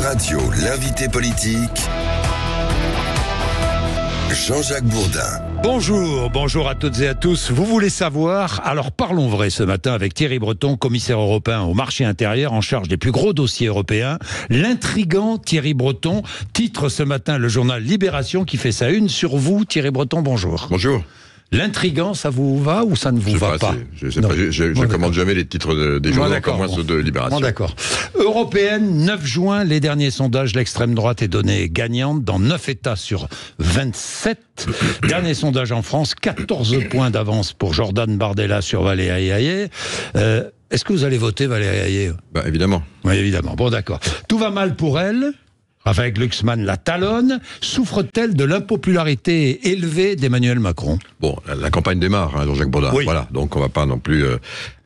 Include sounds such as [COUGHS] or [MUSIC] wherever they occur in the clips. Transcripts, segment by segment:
Radio, l'invité politique. Jean-Jacques Bourdin. Bonjour, bonjour à toutes et à tous. Vous voulez savoir Alors parlons vrai ce matin avec Thierry Breton, commissaire européen au marché intérieur en charge des plus gros dossiers européens. L'intrigant Thierry Breton titre ce matin le journal Libération qui fait sa une sur vous. Thierry Breton, bonjour. Bonjour. L'intrigant, ça vous va ou ça ne vous va pas, Je, ne commande jamais les titres des journaux, encore moins ceux de Libération. d'accord. Européenne, 9 juin, les derniers sondages, l'extrême droite est donnée gagnante dans 9 États sur 27. [COUGHS] Dernier sondage en France, 14 points d'avance pour Jordan Bardella sur Valérie Hayé. Euh, est-ce que vous allez voter Valérie Hayé bah, Évidemment. Oui, évidemment. Bon, d'accord. Tout va mal pour elle avec Luxman la talonne, souffre-t-elle de l'impopularité élevée d'Emmanuel Macron Bon, la, campagne démarre, hein, Jean-Jacques Baudin. Voilà, donc on va pas non plus euh,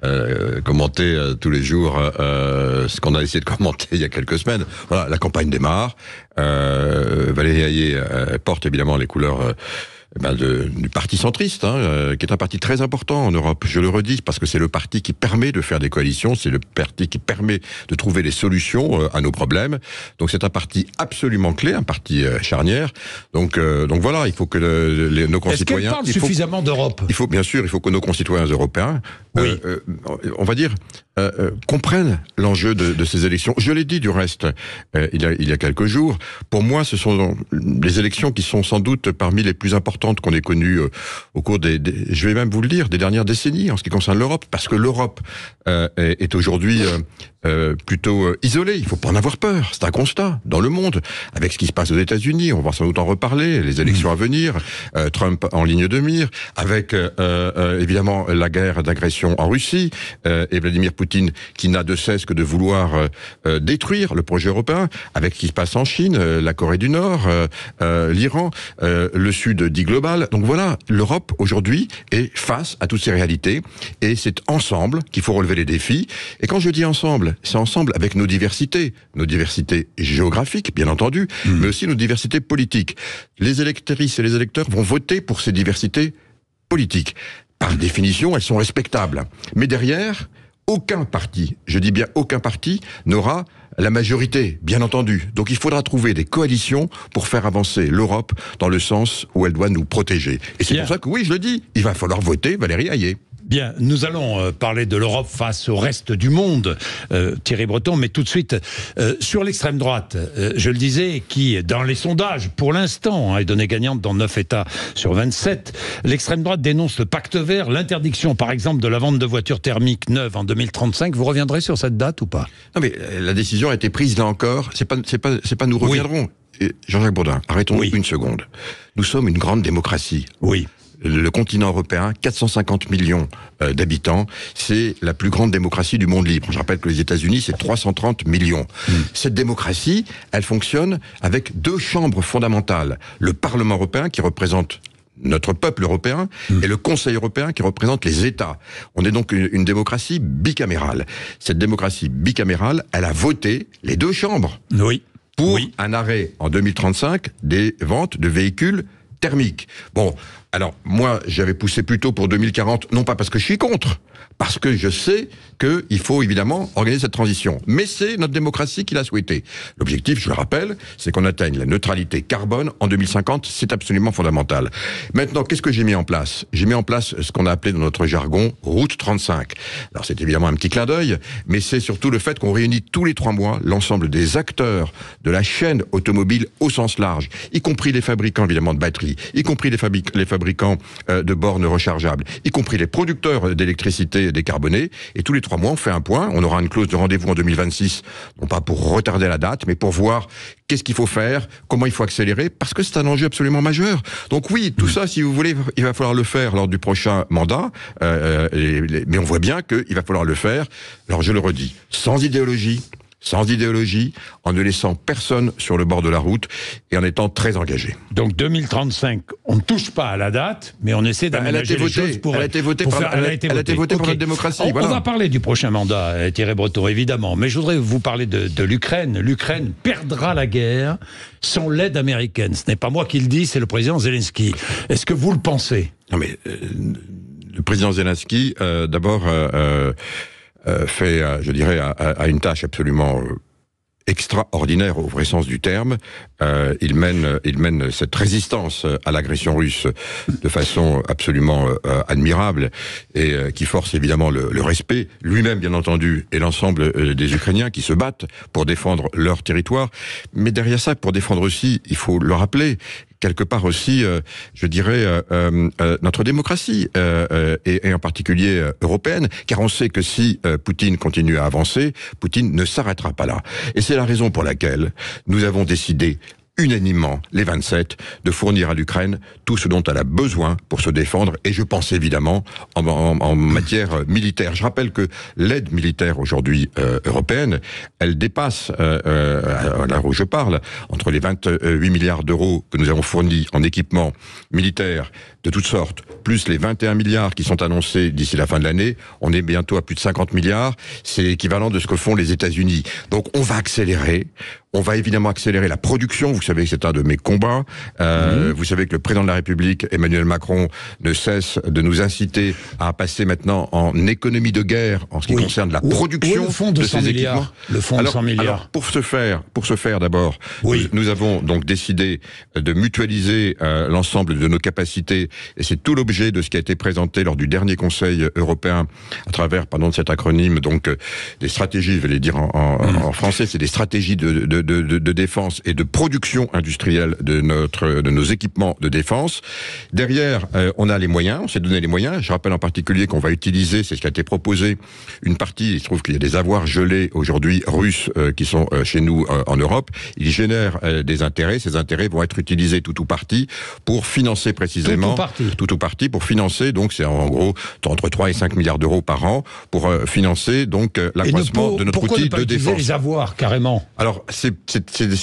euh commenter euh, tous les jours euh, ce qu'on a essayé de [LAUGHS] commenter il y a quelques semaines. Voilà, la campagne démarre. Valérie Ayer porte évidemment les couleurs eh ben du parti centriste, hein, euh, qui est un parti très important en Europe. Je le redis parce que c'est le parti qui permet de faire des coalitions, c'est le parti qui permet de trouver les solutions euh, à nos problèmes. Donc c'est un parti absolument clé, un parti euh, charnière. Donc donc voilà, il faut que nos concitoyens il faut, suffisamment d'Europe. Il faut bien sûr, il faut que nos concitoyens européens, on va dire, euh, euh, comprennent l'enjeu de, de, ces élections. Je l'ai dit du reste euh, il, y a, il y a quelques jours. Pour moi, ce sont les élections qui sont sans doute parmi les plus importantes qu'on ait connues euh, au cours des, je vais même vous le dire, des dernières décennies en ce qui concerne l'Europe, parce que l'Europe est, est aujourd'hui plutôt isolée. Il faut pas en avoir peur. C'est un constat dans le monde avec ce qui se passe aux États-Unis. On va sans doute en reparler. Les élections à venir, Trump en ligne de mire, avec évidemment la guerre d'agression en Russie et Vladimir Poutine qui n'a de cesse que de vouloir euh, euh, détruire le projet européen, avec ce qui se passe en Chine, euh, la Corée du Nord, l'Iran, le Sud dit global. Donc voilà, l'Europe aujourd'hui est face à toutes ces réalités et c'est ensemble qu'il faut relever les défis. Et quand je dis ensemble, c'est ensemble avec nos diversités, nos diversités géographiques bien entendu, mmh. mais aussi nos diversités politiques. Les électrices et les électeurs vont voter pour ces diversités politiques. Par définition, elles sont respectables. Mais derrière, aucun parti, je dis bien aucun parti, n'aura la majorité, bien entendu. Donc il faudra trouver des coalitions pour faire avancer l'Europe dans le sens où elle doit nous protéger. Et c'est pour ça que oui, je le dis, il va falloir voter Valérie Hayer. Bien, nous allons euh, parler de l'Europe face au reste du monde, euh, Thierry Breton, mais tout de suite, euh, sur l'extrême droite, je le disais, qui, dans les sondages, pour l'instant, hein, est donnée gagnante dans 9 États sur 27, l'extrême droite dénonce le pacte vert, l'interdiction, par exemple, de la vente de voitures thermiques neuves en 2035. Vous reviendrez sur cette date ou pas Non, mais la décision a été prise, là encore, c'est pas, pas, pas nous reviendrons. Jean-Jacques Bourdin, arrêtons une seconde. Nous sommes une grande démocratie. Oui le continent européen, 450 millions euh, d'habitants, c'est la plus grande démocratie du monde libre. Je rappelle que les États-Unis, c'est 330 millions. Mm. Cette démocratie, elle fonctionne avec deux chambres fondamentales. Le Parlement européen, qui représente notre peuple européen mm. et le Conseil européen qui représente les États. On est donc une, démocratie bicamérale. Cette démocratie bicamérale, elle a voté les deux chambres. Oui. Pour un arrêt en 2035 des ventes de véhicules thermiques. Bon, alors, moi, j'avais poussé plutôt pour 2040, non pas parce que je suis contre, parce que je sais qu'il faut évidemment organiser cette transition. Mais c'est notre démocratie qui l'a souhaité. L'objectif, je le rappelle, c'est qu'on atteigne la neutralité carbone en 2050. C'est absolument fondamental. Maintenant, qu'est-ce que j'ai mis en place J'ai mis en place ce qu'on a appelé dans notre jargon Route 35. Alors, c'est évidemment un petit clin d'œil, mais c'est surtout le fait qu'on réunit tous les trois mois l'ensemble des acteurs de la chaîne automobile au sens large, y compris les fabricants, évidemment, de batteries, y compris les, fabricants fabricants euh, de bornes rechargeables, y compris les producteurs euh, d'électricité décarbonée. Et tous les trois mois, on fait un point. On aura une clause de rendez-vous en 2026, non pas pour retarder la date, mais pour voir qu'est-ce qu'il faut faire, comment il faut accélérer, parce que c'est un enjeu absolument majeur. Donc oui, tout ça, si vous voulez, il va falloir le faire lors du prochain mandat, euh, mais on voit bien qu'il va falloir le faire, alors je le redis, sans idéologie, sans idéologie, en ne laissant personne sur le bord de la route et en étant très engagé. Donc 2035, on ne touche pas à la date, mais on essaie bah, d'aménager les choses pour... Elle a été votée pour, faire, elle votée pour notre démocratie. On, va parler du prochain mandat, euh, Thierry Breton, évidemment, mais je voudrais vous parler de, l'Ukraine. L'Ukraine perdra la guerre sans l'aide américaine. Ce n'est pas moi qui le dis, c'est le président Zelensky. Est-ce que vous le pensez Non mais... Euh, le président Zelensky, euh, d'abord... Euh, fait, euh, je dirais, à, une tâche absolument euh, extraordinaire au vrai sens du terme. il mène, il mène cette résistance à l'agression russe de façon absolument admirable et qui force évidemment le respect lui-même, bien entendu, et l'ensemble des Ukrainiens qui se battent pour défendre leur territoire. Mais derrière ça, pour défendre aussi, il faut le rappeler, quelque part aussi, euh, je dirais, euh, euh, notre démocratie, et, en particulier européenne, car on sait que si Poutine continue à avancer, Poutine ne s'arrêtera pas là. Et c'est la raison pour laquelle nous avons décidé unanimement, les 27, de fournir à l'Ukraine tout ce dont elle a besoin pour se défendre, et je pense évidemment en, matière militaire. Je rappelle que l'aide militaire aujourd'hui euh, européenne, elle dépasse, euh, euh, où je parle, entre les 28 milliards d'euros que nous avons fournis en équipement militaire, de toutes sortes, plus les 21 milliards qui sont annoncés d'ici la fin de l'année, on est bientôt à plus de 50 milliards, c'est l'équivalent de ce que font les États-Unis. Donc on va accélérer, on va évidemment accélérer la production. Vous savez que c'est un de mes combats. Euh, vous savez que le président de la République, Emmanuel Macron, ne cesse de nous inciter à passer maintenant en économie de guerre en ce qui concerne la production de, ces équipements. Le fonds 100 milliards. pour ce faire, pour ce faire d'abord, oui. nous, avons donc décidé de mutualiser euh, l'ensemble de nos capacités et c'est tout l'objet de ce qui a été présenté lors du dernier Conseil européen à travers, pardon, cet acronyme, donc euh, des stratégies, je vais les dire en, en, mm. français, c'est des stratégies de, de, de, de, défense et de production industrielle de notre, de nos équipements de défense. Derrière, euh, on a les moyens, on s'est donné les moyens. Je rappelle en particulier qu'on va utiliser, c'est ce qui a été proposé, une partie. Il se trouve qu'il y a des avoirs gelés aujourd'hui russes euh, qui sont chez nous en Europe. Ils génèrent des intérêts. Ces intérêts vont être utilisés tout ou partie pour financer précisément tout ou partie pour financer, donc c'est en gros entre 3 et 5 milliards d'euros par an pour euh, financer donc euh, l'accroissement de notre outil de défense. les avoir carrément Alors c'est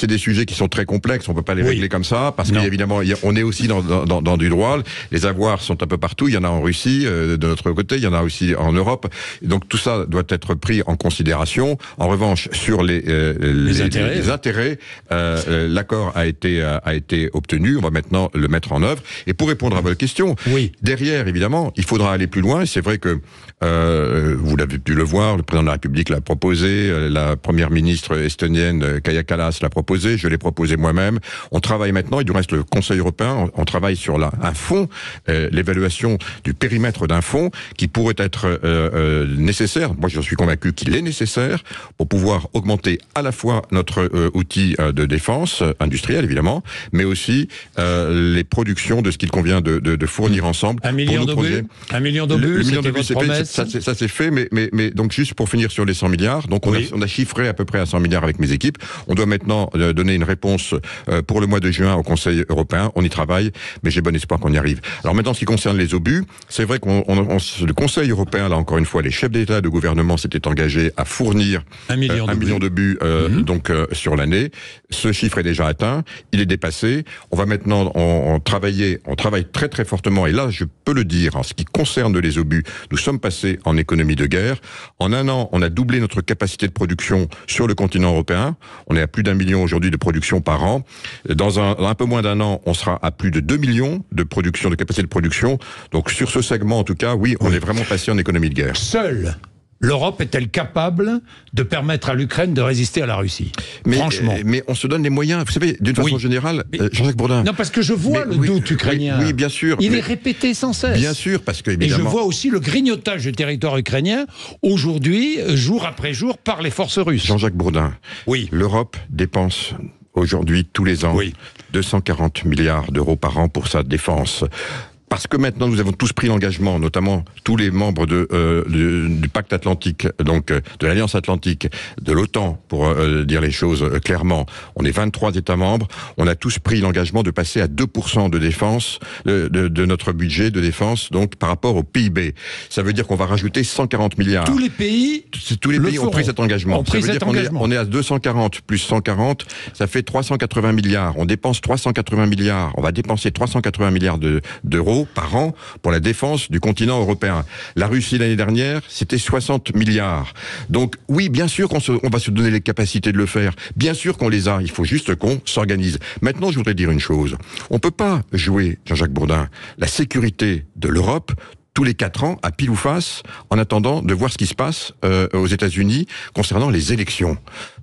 des sujets qui sont très complexes, on peut pas les régler comme ça parce qu'évidemment on est aussi dans, dans, du droit. Les avoirs sont un peu partout, il y en a en Russie euh, de notre côté, il y en a aussi en Europe. Donc tout ça doit être pris en considération. En revanche, sur les intérêts, l'accord a été a été obtenu. On va maintenant le mettre en œuvre. Et pour répondre à question. Derrière, évidemment, il faudra aller plus loin. C'est vrai que euh, vous l'avez pu le voir, le président de la République l'a proposé, euh, la première ministre estonienne euh, Kaya Kalas, l'a proposé, je l'ai proposé moi-même. On travaille maintenant, et du reste le Conseil européen, on, travaille sur un fonds, l'évaluation du périmètre d'un fonds qui pourrait être nécessaire. Moi, je suis convaincu qu'il est nécessaire pour pouvoir augmenter à la fois notre outil de défense industrielle, évidemment, mais aussi les productions de ce qu'il convient de de, de, fournir mmh. ensemble. Un million d'obus Un million d'obus, ça c'est fait, mais, mais, mais donc juste pour finir sur les 100 milliards, donc on, a, on a chiffré à peu près à 100 milliards avec mes équipes. On doit maintenant euh, donner une réponse euh, pour le mois de juin au Conseil européen. On y travaille, mais j'ai bon espoir qu'on y arrive. Alors maintenant, ce qui concerne les obus, c'est vrai qu'on le Conseil européen, là encore une fois, les chefs d'État, de gouvernement s'étaient engagés à fournir un million, euh, million d'obus mmh. donc sur l'année. Ce chiffre est déjà atteint, il est dépassé. On va maintenant en travailler, on travaille très très fortement, et là je peux le dire, en ce qui concerne les obus, nous sommes passés en économie de guerre. En un an, on a doublé notre capacité de production sur le continent européen. On est à plus d'un million aujourd'hui de production par an. Dans un, un peu moins d'un an, on sera à plus de 2 millions de production, de capacité de production. Donc sur ce segment, en tout cas, oui, on est vraiment passé en économie de guerre. Seul L'Europe est-elle capable de permettre à l'Ukraine de résister à la Russie mais, Franchement. Euh, mais on se donne les moyens. Vous savez, d'une façon générale, euh, Jean-Jacques Bourdin. Non, parce que je vois le doute ukrainien. Oui, bien sûr. Il est répété sans cesse. Bien sûr, parce que Et je vois aussi le grignotage du territoire ukrainien aujourd'hui, euh, jour après jour, par les forces russes. Jean-Jacques Bourdin. Oui. L'Europe dépense aujourd'hui tous les ans 240 milliards d'euros par an pour sa défense parce que maintenant nous avons tous pris l'engagement, notamment tous les membres de, euh, du, pacte atlantique, donc euh, de l'Alliance atlantique, de l'OTAN, pour euh, dire les choses clairement. On est 23 États membres, on a tous pris l'engagement de passer à 2% de défense de, notre budget de défense, donc par rapport au PIB. Ça veut dire qu'on va rajouter 140 milliards. Tous les pays, tous les pays ont pris cet engagement. On est, à 240 plus 140, ça fait 380 milliards. On dépense 380 milliards. On va dépenser 380 milliards d'euros par an pour la défense du continent européen. La Russie l'année dernière, c'était 60 milliards. Donc oui, bien sûr qu'on va se donner les capacités de le faire. Bien sûr qu'on les a. Il faut juste qu'on s'organise. Maintenant, je voudrais dire une chose. On peut pas jouer, Jean-Jacques Bourdin, la sécurité de l'Europe tous les quatre ans à pile ou face en attendant de voir ce qui se passe euh, aux États-Unis concernant les élections.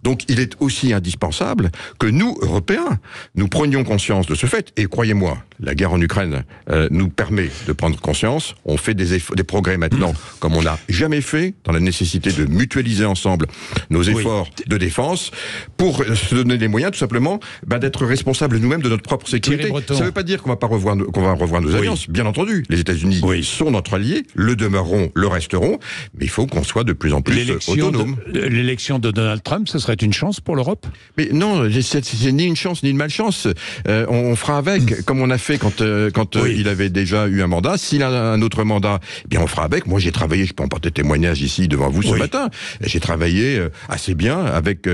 Donc il est aussi indispensable que nous, Européens, nous prenions conscience de ce fait. Et croyez-moi, la guerre en Ukraine euh, nous permet de prendre conscience. On fait des, des progrès maintenant, mmh. comme on n'a jamais fait, dans la nécessité de mutualiser ensemble nos efforts de défense, pour euh, se donner les moyens, tout simplement, bah, d'être responsables nous-mêmes de notre propre sécurité. Ça ne veut pas dire qu'on va pas revoir, qu'on va revoir nos alliances. Bien entendu, les États-Unis sont notre allié, le demeureront, le resteront, mais il faut qu'on soit de plus en plus autonome. L'élection de Donald Trump, ce serait une chance pour l'Europe Mais non, c'est ni une chance ni une malchance. Euh, on, fera avec, mm. comme on a fait quand euh, quand euh, il avait déjà eu un mandat. S'il a un autre mandat, eh bien on fera avec. Moi, j'ai travaillé, je peux en porter témoignage ici devant vous ce matin. J'ai travaillé assez bien avec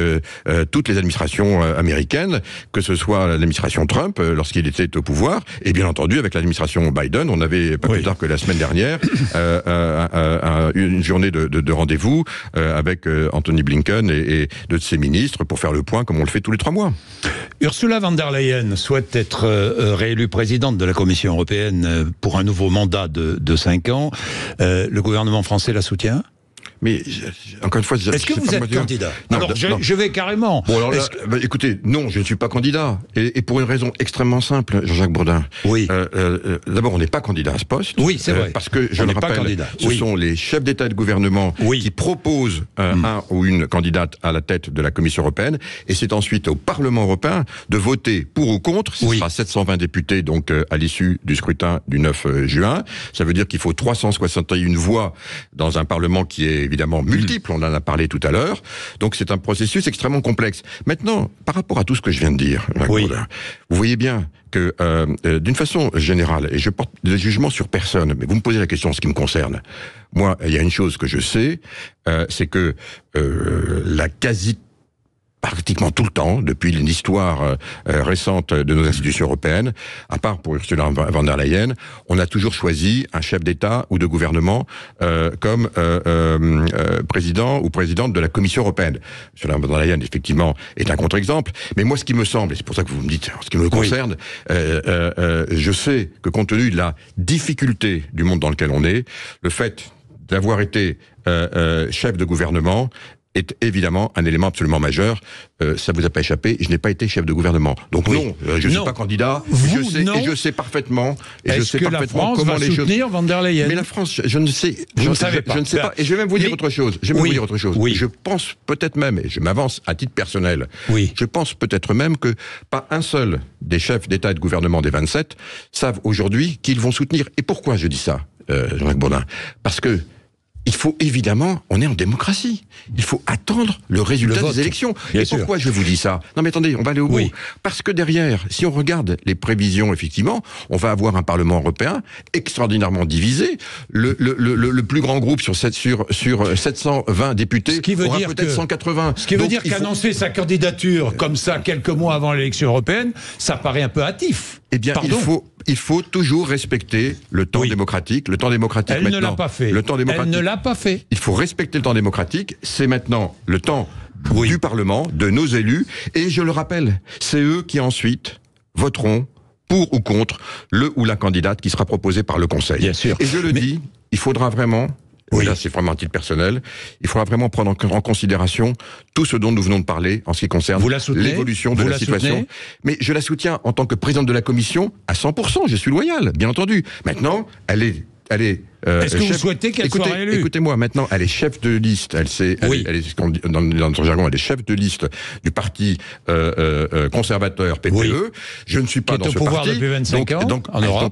toutes les administrations américaines, que ce soit l'administration Trump lorsqu'il était au pouvoir, et bien entendu avec l'administration Biden. On avait pas plus tard que la semaine dernière [COUGHS] une journée de, rendez-vous avec Anthony Blinken et, et de ses ministres pour faire le point comme on le fait tous les trois mois. Ursula von der Leyen souhaite être euh, réélue présidente de la Commission européenne euh, pour un nouveau mandat de, cinq ans. Euh, le gouvernement français la soutient mais encore une fois, est-ce que vous êtes candidat non, je, vais carrément. Bon, bah, écoutez, non, je ne suis pas candidat, et, pour une raison extrêmement simple, Jean-Jacques Bourdin. Oui. Euh, euh, euh, D'abord, on n'est pas candidat à ce poste. Oui, c'est euh, vrai. parce que je ne le rappelle, pas ce sont les chefs d'État et de gouvernement qui proposent euh, hmm. un ou une candidate à la tête de la Commission européenne, et c'est ensuite au Parlement européen de voter pour ou contre. Ce sera 720 députés donc à l'issue du scrutin du 9 juin. Ça veut dire qu'il faut 361 voix dans un Parlement qui est évidemment multiples, on en a parlé tout à l'heure. Donc c'est un processus extrêmement complexe. Maintenant, par rapport à tout ce que je viens de dire, vous voyez bien que euh, euh, d'une façon générale, et je porte des jugements sur personne, mais vous me posez la question en ce qui me concerne. Moi, il y a une chose que je sais, euh, c'est que la quasi pratiquement tout le temps, depuis l'histoire euh, euh, récente de nos institutions européennes, à part pour Ursula von der Leyen, on a toujours choisi un chef d'État ou de gouvernement euh, comme président ou présidente de la Commission européenne. Ursula von der Leyen, effectivement, est un contre-exemple. Mais moi, ce qui me semble, et c'est pour ça que vous me dites, en ce qui me concerne, je sais que compte tenu de la difficulté du monde dans lequel on est, le fait d'avoir été chef de gouvernement est évidemment un élément absolument majeur. Euh, ça vous a pas échappé. Je n'ai pas été chef de gouvernement, donc non, euh, je ne suis pas candidat. je sais, Et je sais parfaitement, et je sais que la comment va les choses. Van der Leyen Mais la France, je ne sais, je, ne, pas. je ne sais pas. Et je vais même vous dire autre chose. Je vais vous dire autre chose. Je pense peut-être même, et je m'avance à titre personnel. Oui. Je pense peut-être même que pas un seul des chefs d'État et de gouvernement des 27 savent aujourd'hui qu'ils vont soutenir. Et pourquoi je dis ça, euh, Jacques Bourdin Parce que il faut évidemment, on est en démocratie. Il faut attendre le résultat des élections. Et pourquoi je vous dis ça Non mais attendez, on va aller au bout. Parce que derrière, si on regarde les prévisions, effectivement, on va avoir un Parlement européen extraordinairement divisé. Le, plus grand groupe sur, 7, sur, sur 720 euh, députés ce qui veut aura peut-être 180. Ce qui veut dire qu'annoncer sa candidature comme ça quelques mois avant l'élection européenne, ça paraît un peu hâtif. Eh bien, il faut il faut toujours respecter le temps démocratique. Le temps démocratique Elle ne l'a pas fait. Le temps Elle ne l'a pas fait. Il faut respecter le temps démocratique. C'est maintenant le temps du Parlement, de nos élus. Et je le rappelle, c'est eux qui ensuite voteront pour ou contre le ou la candidate qui sera proposée par le Conseil. Bien sûr. Et je le dis, il faudra vraiment oui. c'est vraiment un titre personnel. Il faudra vraiment prendre en, considération tout ce dont nous venons de parler en ce qui concerne l'évolution de la, situation. Mais je la soutiens en tant que présidente de la commission à 100%. Je suis loyal, bien entendu. Maintenant, elle est, elle est euh, Est-ce que vous souhaitez qu'elle soit réélue Écoutez-moi, maintenant, elle est chef de liste. Elle, sait, elle, est, dans, notre jargon, elle est chef de liste du parti euh, euh, euh conservateur PPE. Je ne suis pas dans ce parti. donc,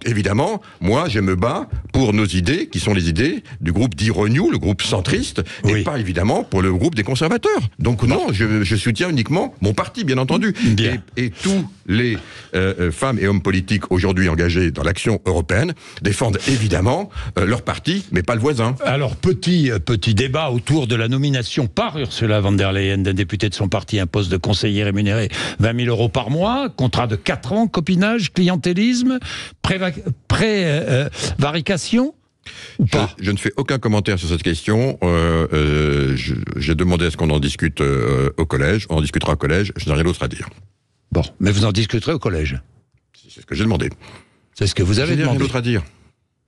évidemment, moi, je me bats pour nos idées, qui sont les idées du groupe d'Ironiu, le groupe centriste, et pas évidemment pour le groupe des conservateurs. Donc non, je, je soutiens uniquement mon parti, bien entendu, bien. Et, et tous les euh, femmes et hommes politiques aujourd'hui engagés dans l'action européenne défendent évidemment leur parti, mais pas le voisin. Alors, petit, euh, petit débat autour de la nomination par Ursula von der Leyen d'un député de son parti, un poste de conseiller rémunéré 20 000 euros par mois, contrat de 4 ans, copinage, clientélisme, prévarication. Pré, euh, euh je, je, ne fais aucun commentaire sur cette question. Euh, j'ai demandé à ce qu'on en discute au collège. On en discutera au collège. Je n'ai rien d'autre à dire. Bon, mais vous en discuterez au collège. C'est ce que j'ai demandé. C'est ce que vous avez demandé. Rien d'autre à dire.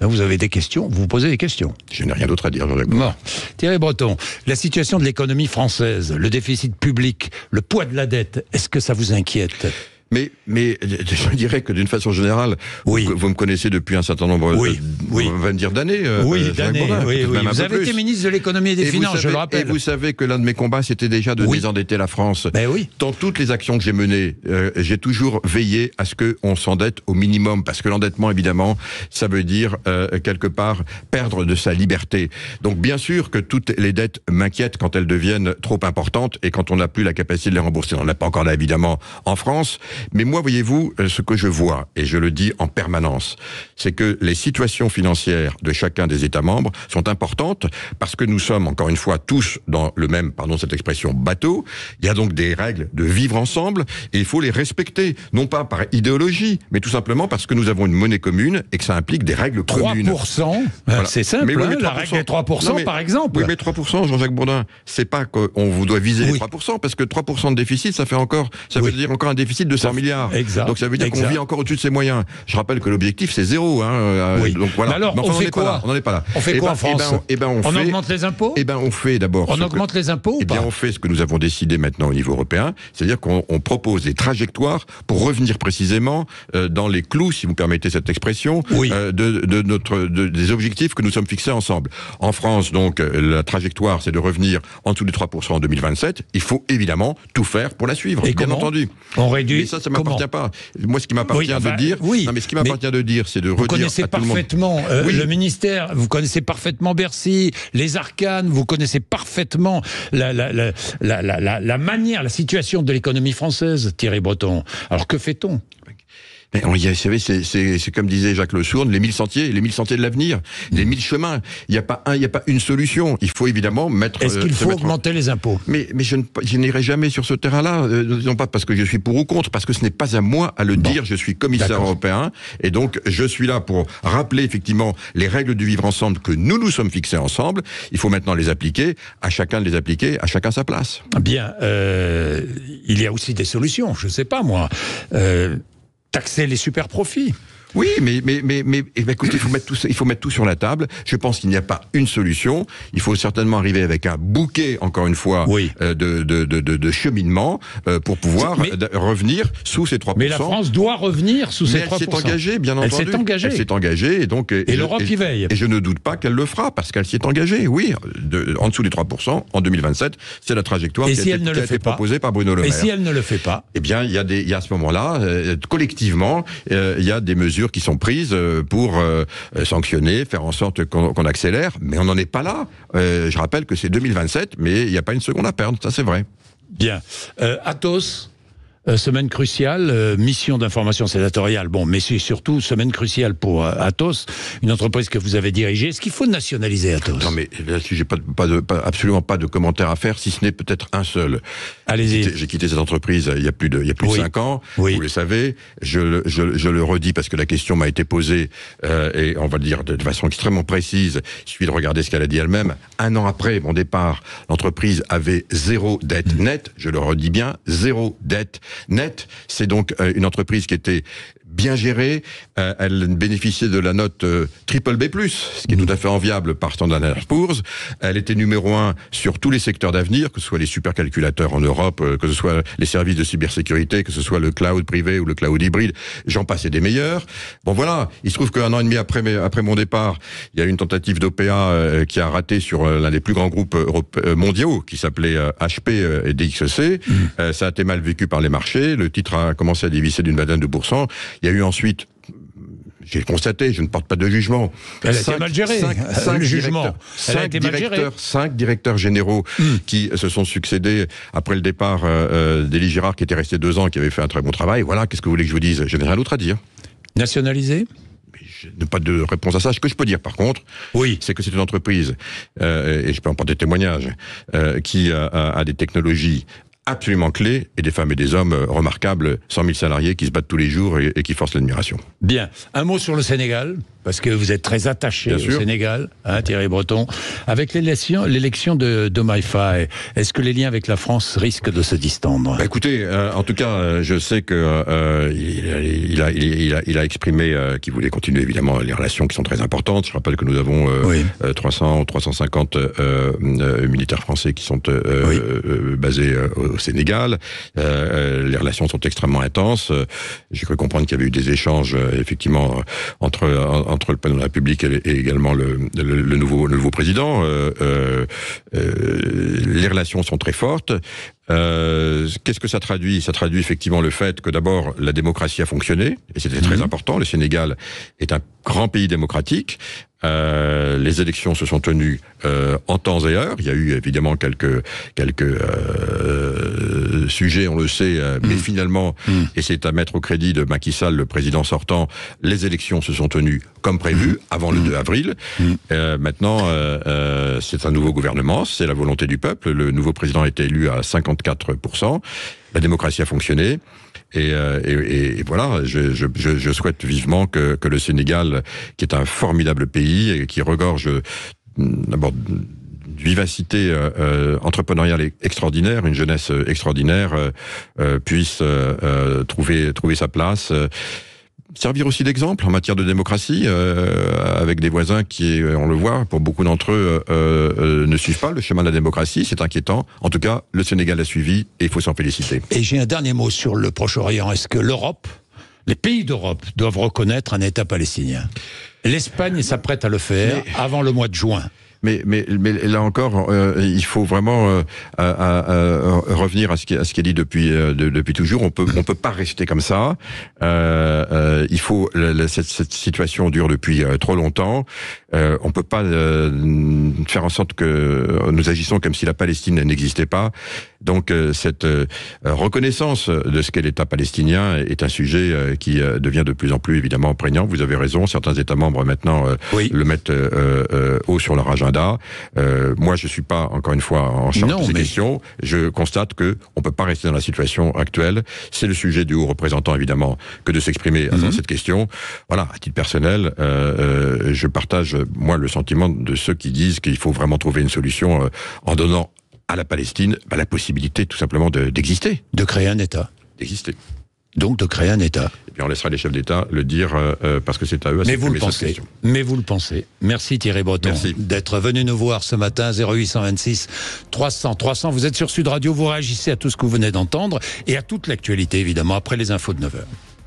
Ben, vous avez des questions, vous vous posez des questions. Je n'ai rien d'autre à dire, vraiment. Thierry Breton, la situation de l'économie française, le déficit public, le poids de la dette, est-ce que ça vous inquiète mais, mais [LAUGHS] je dirais que d'une façon générale, oui. vous, me connaissez depuis un certain nombre oui. De, va d'années. Euh, oui, d'années. Oui, Vous avez été ministre de l'économie et des finances, je le rappelle. Et vous savez que l'un de mes combats, c'était déjà de désendetter la France. Ben oui. Dans toutes les actions que j'ai menées, euh, j'ai toujours veillé à ce qu'on s'endette au minimum, parce que l'endettement, évidemment, ça veut dire euh, quelque part perdre de sa liberté. Donc bien sûr que toutes les dettes m'inquiètent quand elles deviennent trop importantes et quand on n'a plus la capacité de les rembourser. On n'a pas encore là, évidemment, en France. Mais moi, voyez-vous, euh, ce que je vois, et je le dis en permanence, c'est que les situations financières de chacun des États membres sont importantes parce que nous sommes, encore une fois, tous dans le même, pardon cette expression, bateau. Il y a donc des règles de vivre ensemble et il faut les respecter, non pas par idéologie, mais tout simplement parce que nous avons une monnaie commune et que ça implique des règles 3 communes. 3%, euh, c'est simple, mais hein, la règle des 3%, par exemple. Oui, mais 3%, Jean-Jacques Bourdin, c'est pas qu'on vous doit viser les 3%, parce que 3% de déficit, ça fait encore, ça veut dire encore un déficit de 5 milliards. Donc ça veut dire qu'on vit encore au-dessus de ses moyens. Je rappelle que l'objectif c'est zéro. Hein, euh, donc voilà. Mais alors, on, fait est quoi pas là. On pas là. fait eh quoi ben, en eh ben, France et eh ben, on, augmente les impôts Eh ben on fait d'abord. On augmente les impôts Eh bien on fait ce que nous avons décidé maintenant au niveau européen, c'est-à-dire qu'on propose des trajectoires pour revenir précisément euh, dans les clous, si vous permettez cette expression, euh, de, notre des objectifs que nous sommes fixés ensemble. En France, donc, la trajectoire, c'est de revenir en dessous des 3% en 2027. Il faut évidemment tout faire pour la suivre. Et bien entendu. On réduit. Ça, ça, m'appartient pas. Moi, ce qui m'appartient de bah, dire, oui, mais ce qui m'appartient de dire, c'est de redire. Vous connaissez parfaitement le, euh, oui. le, ministère, vous connaissez parfaitement Bercy, les arcanes, vous connaissez parfaitement la, la manière, la situation de l'économie française, Thierry Breton. Alors que fait-on mais y vous savez, c'est comme disait Jacques Le Sourne, les mille sentiers, les mille sentiers de l'avenir, les mille chemins. Il n'y a pas un, il y a pas une solution. Il faut évidemment mettre. Est-ce qu'il euh, faut augmenter les impôts Mais mais je n'irai jamais sur ce terrain-là, euh, non pas parce que je suis pour ou contre, parce que ce n'est pas à moi à le dire. Je suis commissaire européen et donc je suis là pour rappeler effectivement les règles du vivre ensemble que nous nous sommes fixés ensemble. Il faut maintenant les appliquer, à chacun de les appliquer, à chacun sa place. Bien, euh, il y a aussi des solutions. Je ne sais pas moi. Euh, taxer les super profits. Oui, mais mais mais mais eh ben, écoutez, il faut mettre tout il faut mettre tout sur la table. Je pense qu'il n'y a pas une solution. Il faut certainement arriver avec un bouquet encore une fois oui. Euh, de, de, de, de cheminement euh, pour pouvoir euh, revenir sous ces 3 Mais la France doit revenir sous ces 3 Elle s'est engagée, bien entendu. Elle s'est engagée. Elle s'est engagée et donc et, l'Europe y veille. Et je ne doute pas qu'elle le fera parce qu'elle s'y est engagée. Oui, en dessous des 3 en 2027, c'est la trajectoire et qui a, elle été, ne le fait pas, proposée par Bruno Le Maire. Et si elle ne le fait pas Eh bien, il y a des il y a à ce moment-là collectivement, il y a des mesures qui sont prises euh, pour euh, sanctionner, faire en sorte qu'on accélère, mais on n'en est pas là. Euh, je rappelle que c'est 2027, mais il n'y a pas une seconde à perdre, ça c'est vrai. Bien. Athos euh, semaine cruciale, euh, mission d'information sénatoriale. Bon, mais c'est surtout semaine cruciale pour euh, Atos, une entreprise que vous avez dirigée. Est-ce qu'il faut nationaliser Atos Non, mais là-dessus, j'ai pas, pas, absolument pas de commentaire à faire, si ce n'est peut-être un seul. Allez-y. J'ai quitté cette entreprise il y a plus de, il y a plus de cinq ans. Oui. Vous le savez. Je, je, le redis parce que la question m'a été posée et on va le dire de, de façon extrêmement précise. Il suffit de regarder ce qu'elle a dit elle-même. Un an après mon départ, l'entreprise avait zéro dette nette. Je le redis bien, zéro dette. Net, c'est donc euh, une entreprise qui était bien gérée. Euh, elle bénéficiait de la note euh, triple B+, ce qui est tout à fait enviable par Standard Poor's. Elle était numéro un sur tous les secteurs d'avenir, que ce soit les supercalculateurs en Europe, euh, que ce soit les services de cybersécurité, que ce soit le cloud privé ou le cloud hybride. J'en passais des meilleurs. Bon voilà, il se trouve qu'un an et demi après, après mon départ, il y a eu une tentative d'OPA qui a raté sur l'un des plus grands groupes mondiaux, qui s'appelait HP et DXC. Mmh. ça a été mal vécu par les marchés. Le titre a commencé à dévisser d'une vingtaine de pourcents. Il y a eu ensuite j'ai constaté, je ne porte pas de jugement. cinq, mal Cinq, Directeurs, généraux hmm. qui se sont succédés après le départ euh, euh, d'Élie Girard, qui était resté deux ans, qui avait fait un très bon travail. Voilà, qu'est-ce que vous voulez que je vous dise Je n'ai rien d'autre à dire. Nationalisé n'ai pas de réponse à ça. Ce que je peux dire, par contre, oui. c'est que c'est une entreprise, euh, et je peux en porter témoignage, euh, qui a, des technologies absolument clé et des femmes et des hommes euh, remarquables, 100 000 salariés qui se battent tous les jours et, et qui forcent l'admiration. Bien. Un mot sur le Sénégal parce que vous êtes très attaché au Sénégal, hein, Thierry Breton. Avec l'élection, l'élection de, de est-ce que les liens avec la France risquent de se distendre bah, Écoutez, euh, en tout cas, euh, je sais que euh, il, a, il, a, exprimé qu'il voulait continuer évidemment les relations qui sont très importantes. Je rappelle que nous avons 300 ou 350 militaires français qui sont basés au Sénégal. les relations sont extrêmement intenses. J'ai cru comprendre qu'il y avait eu des échanges effectivement entre entre le président de la République et, également le, nouveau, nouveau président. Euh, euh, euh, les relations sont très fortes. qu'est-ce que ça traduit Ça traduit effectivement le fait que d'abord la démocratie a fonctionné, et c'était très mhm. important. Le Sénégal est un grand pays démocratique. les élections se sont tenues en temps et heure. Il y a eu évidemment quelques quelques sujet, on le sait, euh, mais mm. finalement, mm. et c'est à mettre au crédit de Macky Sall, le président sortant, les élections se sont tenues comme prévu, mm. avant le 2 avril. Euh, maintenant, euh, c'est un nouveau gouvernement, c'est la volonté du peuple. Le nouveau président a été élu à 54%. La démocratie a fonctionné. Et, voilà, je, souhaite vivement que, que, le Sénégal, qui est un formidable pays et qui regorge d'abord vivacité euh, euh, entrepreneuriale extraordinaire, une jeunesse euh, extraordinaire, puisse trouver, trouver sa place servir aussi d'exemple en matière de démocratie, avec des voisins qui, on le voit, pour beaucoup d'entre eux, ne suivent pas le chemin de la démocratie. C'est inquiétant. En tout cas, le Sénégal a suivi et il faut s'en féliciter. Et j'ai un dernier mot sur le Proche-Orient. Est-ce que l'Europe, les pays d'Europe, doivent reconnaître un État palestinien L'Espagne s'apprête à le faire avant le mois de juin. Mais, mais, mais là encore, euh, il faut vraiment euh, revenir à ce qui, ce qui est dit depuis, euh, depuis toujours. On peut, on peut pas rester comme ça. il faut cette, cette, situation dure depuis trop longtemps. on peut pas faire en sorte que nous agissons comme si la Palestine n'existait pas. Donc euh, cette euh, reconnaissance de ce qu'est l'État palestinien est un sujet euh, qui devient de plus en plus évidemment prégnant. Vous avez raison, certains États membres maintenant le mettent haut sur leur agenda. moi, je suis pas encore une fois en charge de ces questions. Je constate que on peut pas rester dans la situation actuelle. C'est le sujet du haut représentant évidemment que de s'exprimer mm cette question. Voilà, à titre personnel, je partage moi le sentiment de ceux qui disent qu'il faut vraiment trouver une solution en donnant à la Palestine bah, la possibilité tout simplement d'exister. De, créer un État. D'exister. Donc de créer un État. Et bien on laissera les chefs d'État le dire euh, euh, parce que c'est à eux. À Mais vous le pensez. Mais vous le pensez. Merci Thierry Breton d'être venu nous voir ce matin 0826 300 300. Vous êtes sur Sud Radio, vous réagissez à tout ce que vous venez d'entendre et à toute l'actualité évidemment après les infos de 9h.